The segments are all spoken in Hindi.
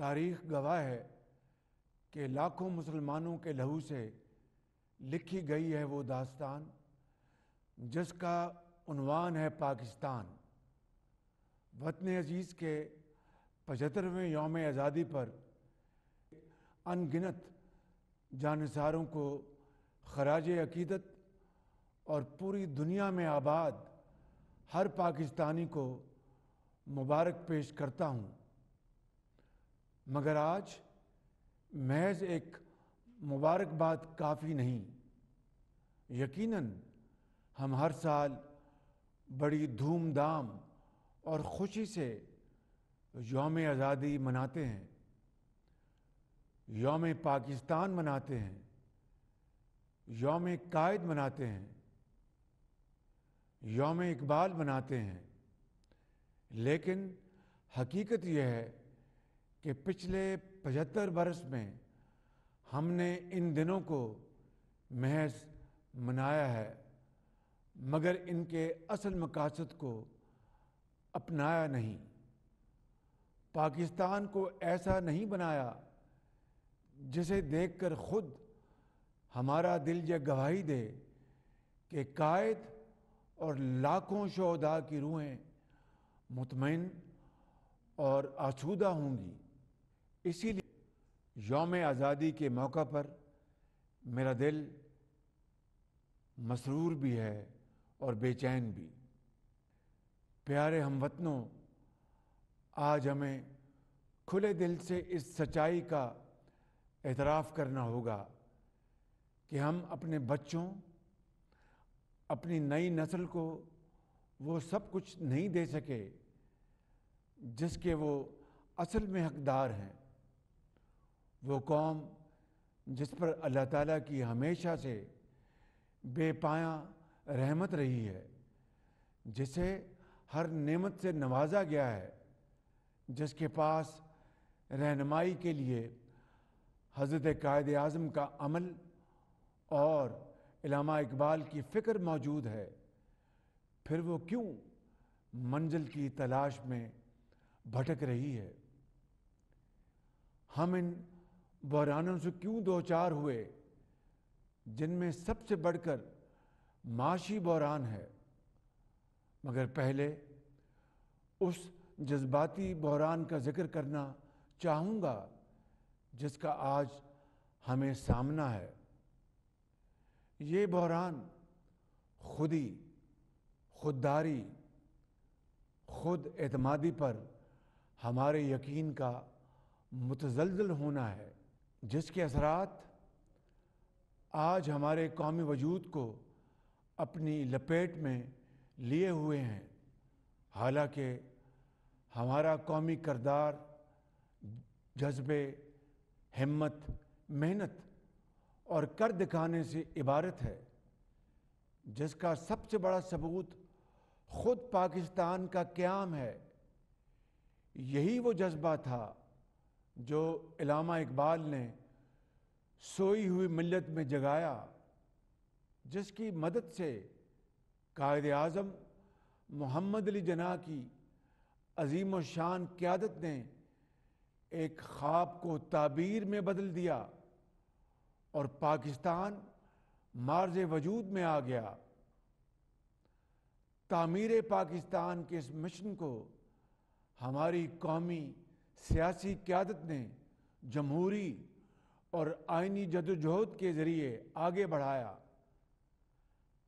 तारीख गवाह है कि लाखों मुसलमानों के लहू से लिखी गई है वो दास्तान जिसका उनवान है पाकिस्तान वतन अजीज़ के पचहत्तरवें योम आज़ादी पर अनगिनत जानसारों को खराज अकीदत और पूरी दुनिया में आबाद हर पाकिस्तानी को मुबारक पेश करता हूँ मगर आज महज एक मुबारकबाद काफ़ी नहीं यकीनन हम हर साल बड़ी धूमधाम और ख़ुशी से योम आज़ादी मनाते हैं योम पाकिस्तान मनाते हैं योम कायद मनाते हैं योम इकबाल मनाते हैं लेकिन हकीकत यह है कि पिछले पचहत्तर बरस में हमने इन दिनों को महज मनाया है मगर इनके असल मकासद को अपनाया नहीं पाकिस्तान को ऐसा नहीं बनाया जिसे देखकर खुद हमारा दिल यह गवाही दे कि कायद और लाखों शहदा की रूहें मुतमिन और आसूदा होंगी इसीलिए योम आज़ादी के मौका पर मेरा दिल मसरूर भी है और बेचैन भी प्यारे हम वतनों आज हमें खुले दिल से इस सच्चाई का एतराफ़ करना होगा कि हम अपने बच्चों अपनी नई नस्ल को वो सब कुछ नहीं दे सके जिसके वो असल में हकदार हैं वो कौम जिस पर अल्लाह ताला की हमेशा से बेपाया रहमत रही है जिसे हर नेमत से नवाजा गया है जिसके पास रहनमाई के लिए हज़रत कायद अज़म का अमल और इलामा इकबाल की फ़िक्र मौजूद है फिर वो क्यों मंजिल की तलाश में भटक रही है हम इन बहरानों से क्यों दो चार हुए जिनमें सबसे बढ़कर माशी बहरान है मगर पहले उस जज्बाती बहरान का जिक्र करना चाहूँगा जिसका आज हमें सामना है ये बहरान खुदी खुददारी खुद एतमादी पर हमारे यकीन का मुतजलजल होना है जिसके असरात आज हमारे कौमी वजूद को अपनी लपेट में लिए हुए हैं हालांकि हमारा कौमी करदार जज्बे हिम्मत मेहनत और कर दिखाने से इबारत है जिसका सबसे बड़ा सबूत ख़ुद पाकिस्तान का क्याम है यही वो जज्बा था जो इलामा इकबाल ने सोई हुई मिलत में जगाया जिसकी मदद से कायद अज़म मोहम्मद अली जना की अजीम शान क़्यादत ने एक ख्वाब को ताबीर में बदल दिया और पाकिस्तान मार्ज वजूद में आ गया तामीर पाकिस्तान के इस मिशन को हमारी कौमी सियासी क्यादत ने जमहूरी और आइनी जदोजहद के ज़रिए आगे बढ़ाया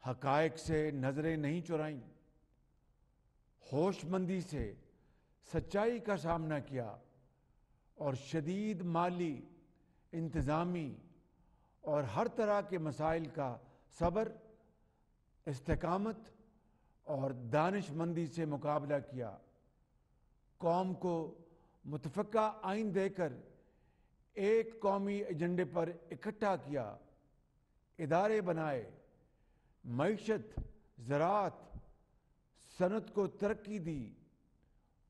हकायक से नज़रें नहीं चुराई होशमंदी से सच्चाई का सामना किया और शदीद माली इंतज़ामी और हर तरह के मसाइल का सब्र इस्तकामत और दानशमंदी से मुकाबला किया कौम को मुतफ़ा आइन देकर एक कौमी एजेंडे पर इकट्ठा किया इदारे बनाए मीशत ज़रात सनत को तरक्की दी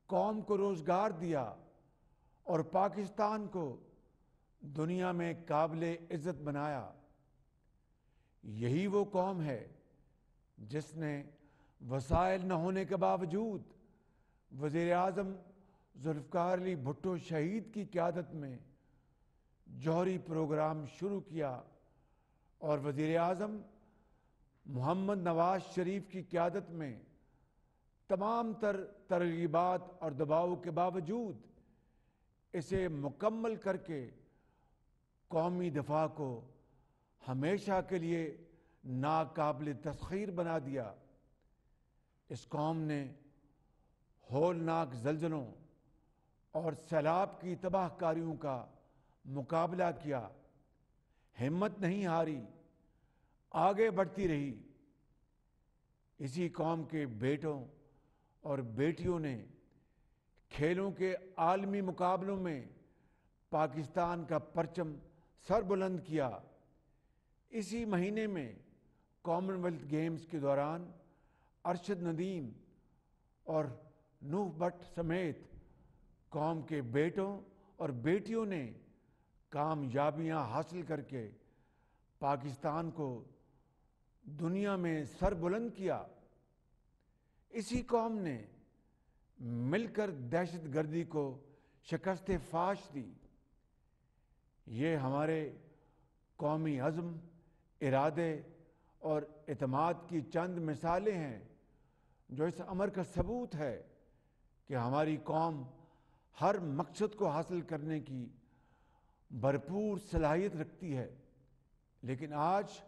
कौम को रोज़गार दिया और पाकिस्तान को दुनिया में काबिल इज़्ज़त बनाया यही वो कौम है जिसने वसाइल न होने के बावजूद वजीर अजम जुल्फकार अली भुट्टो शहीद की क्यादत में जौहरी प्रोग्राम शुरू किया और वज़ी अजम मोहम्मद नवाज शरीफ की क्यादत में तमाम तर तरगीबात और दबाव के बावजूद इसे मुकम्मल करके कौमी दफा को हमेशा के लिए नाकबिल तस्खीर बना दिया इस कौम ने होलनाक जलजलों और सैलाब की तबाहकारियों का मुकाबला किया हिम्मत नहीं हारी आगे बढ़ती रही इसी कौम के बेटों और बेटियों ने खेलों के आलमी मुकाबलों में पाकिस्तान का परचम सरबुलंद किया इसी महीने में कॉमनवेल्थ गेम्स के दौरान अरशद नदीम और नूह भट्ट समेत कौम के बेटों और बेटियों ने कामयाबियां हासिल करके पाकिस्तान को दुनिया में सरबुलंद किया इसी कौम ने मिलकर दहशत गर्दी को शिकस्त फाश दी ये हमारे कौमी अज़म इरादे और अतमाद की चंद मिसालें हैं जो इस अमर का सबूत है कि हमारी कौम हर मकसद को हासिल करने की भरपूर सलाहियत रखती है लेकिन आज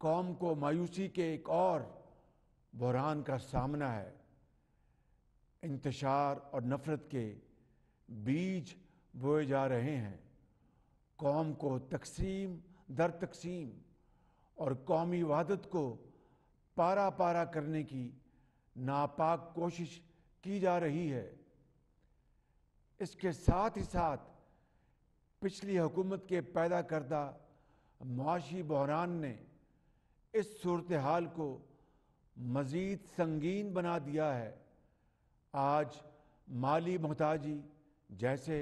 कौम को मायूसी के एक और बहरान का सामना है इंतशार और नफ़रत के बीज बोए जा रहे हैं कौम को तकसीम दर तकसीम और कौमी वादत को पारा पारा करने की नापाक कोशिश की जा रही है इसके साथ ही साथ पिछली हुकूमत के पैदा करदा मुआशी बहरान ने इस सूरत हाल को मज़ीद संगीन बना दिया है आज माली मोहताजी जैसे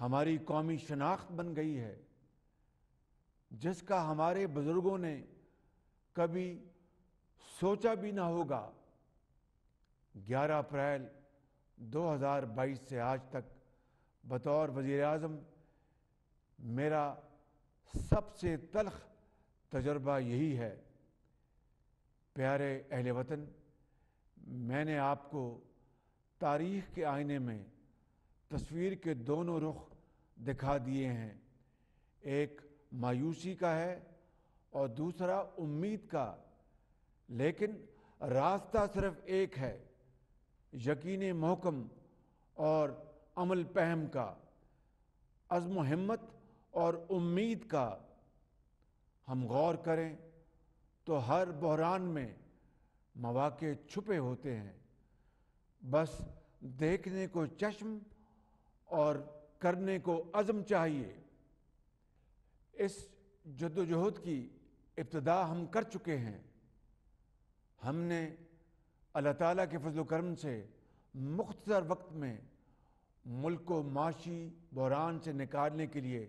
हमारी कौमी शनाख्त बन गई है जिसका हमारे बुज़ुर्गों ने कभी सोचा भी ना होगा 11 अप्रैल 2022 से आज तक बतौर वजीर अजम मेरा सबसे तलख तजर्बा यही है प्यारे अहल वतन मैंने आपको तारीख़ के आईने में तस्वीर के दोनों रुख दिखा दिए हैं एक मायूसी का है और दूसरा उम्मीद का लेकिन रास्ता सिर्फ एक है यकीन महकम और अमल पहम का अज़म हिम्मत और उम्मीद का हम गौर करें तो हर बहरान में मौाक़े छुपे होते हैं बस देखने को चश्म और करने को अज़म चाहिए इस जदोजहद की इब्तदा हम कर चुके हैं हमने अल्लाह ताला के फजल करम से मुख्तर वक्त में मुल्क को माशी बहरान से निकालने के लिए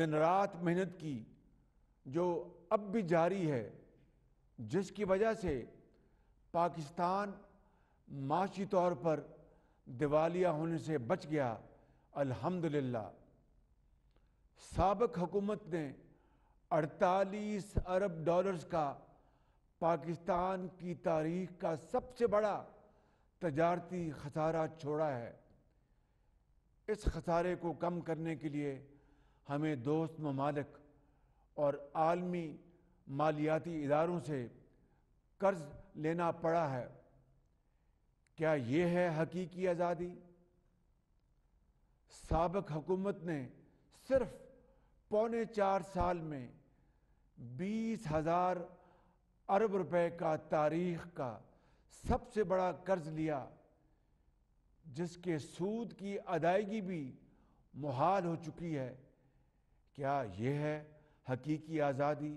दिन रात मेहनत की जो अब भी जारी है जिसकी वजह से पाकिस्तान माशी तौर पर दिवालिया होने से बच गया अल्हम्दुलिल्लाह सबक हुकूमत ने 48 अरब डॉलर्स का पाकिस्तान की तारीख का सबसे बड़ा तजारती खसारा छोड़ा है इस खसारे को कम करने के लिए हमें दोस्त ममालक और आलमी मालियाती इदारों से कर्ज लेना पड़ा है क्या यह है हकीकी आज़ादी सबक हुकूमत ने सिर्फ पौने चार साल में बीस हज़ार अरब रुपए का तारीख का सबसे बड़ा कर्ज लिया जिसके सूद की अदायगी भी मुहाल हो चुकी है क्या यह है हकीकी आज़ादी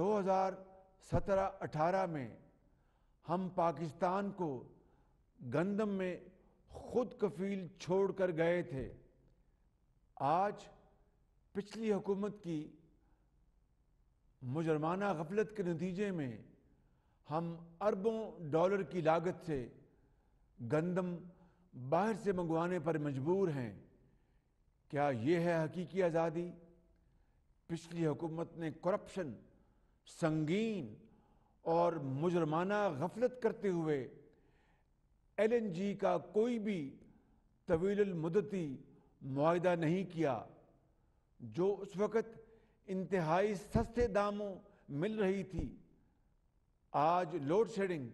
2017-18 में हम पाकिस्तान को गंदम में खुद कफील छोड़कर गए थे आज पिछली हुकूमत की मुजरमाना गफलत के नतीजे में हम अरबों डॉलर की लागत से गंदम बाहर से मंगवाने पर मजबूर हैं क्या ये है हकीकी आज़ादी पिछली हुकूमत ने करप्शन संगीन और मुजरमाना गफलत करते हुए एल एन जी का कोई भी तवील मुदती माहा नहीं किया जो उस वक़्त इंतहाई सस्ते दामों मिल रही थी आज लोड शेडिंग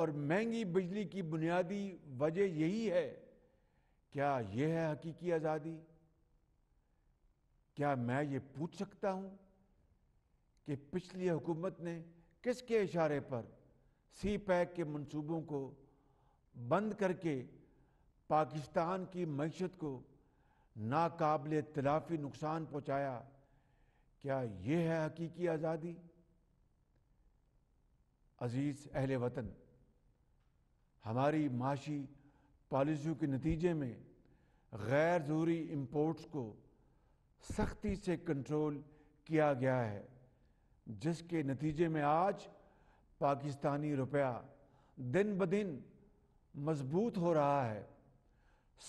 और महंगी बिजली की बुनियादी वजह यही है क्या यह है हकीकी आज़ादी क्या मैं ये पूछ सकता हूं कि पिछली हुकूमत ने किसके इशारे पर सी पैक के मंसूबों को बंद करके पाकिस्तान की मीशत को नाकबले तलाफी नुकसान पहुंचाया क्या यह है हकीकी आज़ादी अजीज़ अहल वतन हमारी माशी पॉलिसियों के नतीजे में गैर ज़रूरी इम्पोर्ट्स को सख्ती से कंट्रोल किया गया है जिसके नतीजे में आज पाकिस्तानी रुपया दिन ब दिन मजबूत हो रहा है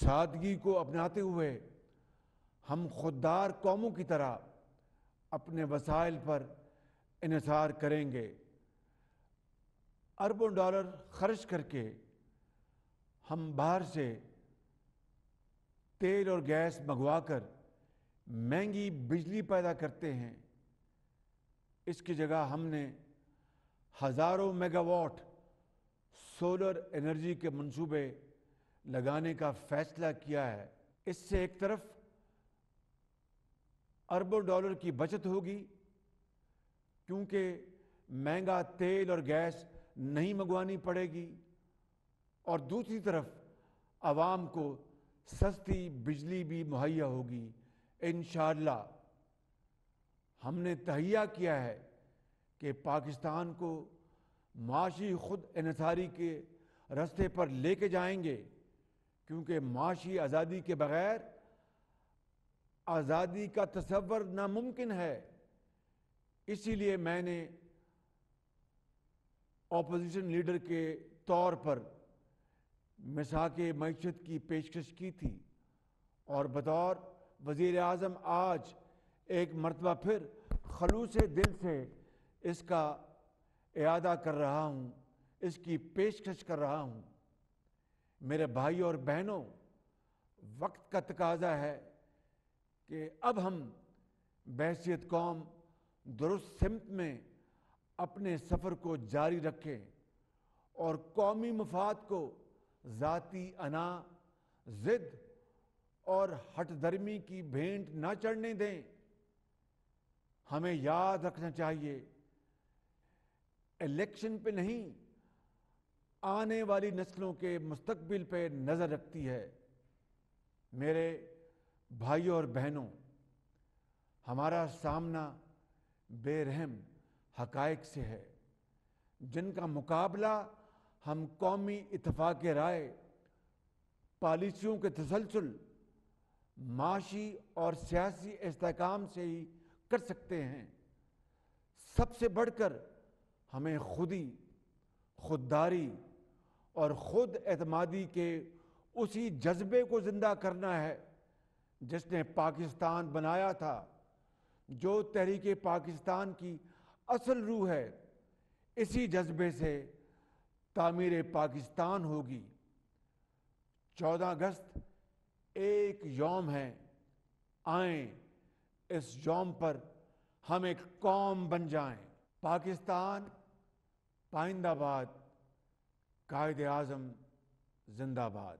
सादगी को अपनाते हुए हम खुददार कौमों की तरह अपने वसाइल पर इसार करेंगे अरबों डॉलर खर्च करके हम बाहर से तेल और गैस मंगवा कर महंगी बिजली पैदा करते हैं इसकी जगह हमने हज़ारों मेगावाट सोलर एनर्जी के मंसूबे लगाने का फैसला किया है इससे एक तरफ अरबों डॉलर की बचत होगी क्योंकि महंगा तेल और गैस नहीं मंगवानी पड़ेगी और दूसरी तरफ आवाम को सस्ती बिजली भी मुहैया होगी इन हमने तहिया किया है कि पाकिस्तान को माशी खुद इनसारी के रास्ते पर लेके जाएंगे क्योंकि माशी आज़ादी के बग़ैर आज़ादी का तस्वर नामुमकिन है इसीलिए मैंने ऑपोजिशन लीडर के तौर पर मिसाक मीशत की पेशकश की थी और बतौर वज़ी अजम आज एक मरतबा फिर खलूस दिल से इसका अदा कर रहा हूँ इसकी पेशकश कर रहा हूँ मेरे भाई और बहनों वक्त का तकाजा है कि अब हम बहसीत कौम दुरुस्त सिमत में अपने सफ़र को जारी रखें और कौमी मफाद को ज़ाती अना ज़िद और हटधर्मी की भेंट ना चढ़ने दें हमें याद रखना चाहिए इलेक्शन पे नहीं आने वाली नस्लों के मुस्तबिल पे नज़र रखती है मेरे भाइयों और बहनों हमारा सामना बेरहम हकायक से है जिनका मुकाबला हम कौमी इतफाक़ राय पॉलिसियों के तसलसल माशी और सियासी इसकाम से ही कर सकते हैं सबसे बढ़कर हमें खुदी खुददारी और ख़ुद एतमादी के उसी जज्बे को ज़िंदा करना है जिसने पाकिस्तान बनाया था जो तहरीक पाकिस्तान की असल रूह है इसी जज्बे से तामीर पाकिस्तान होगी चौदह अगस्त एक यौम है आए इस यौम पर हम एक कौम बन जाएं पाकिस्तान पाइंदाबाद कायद आज़म जिंदाबाद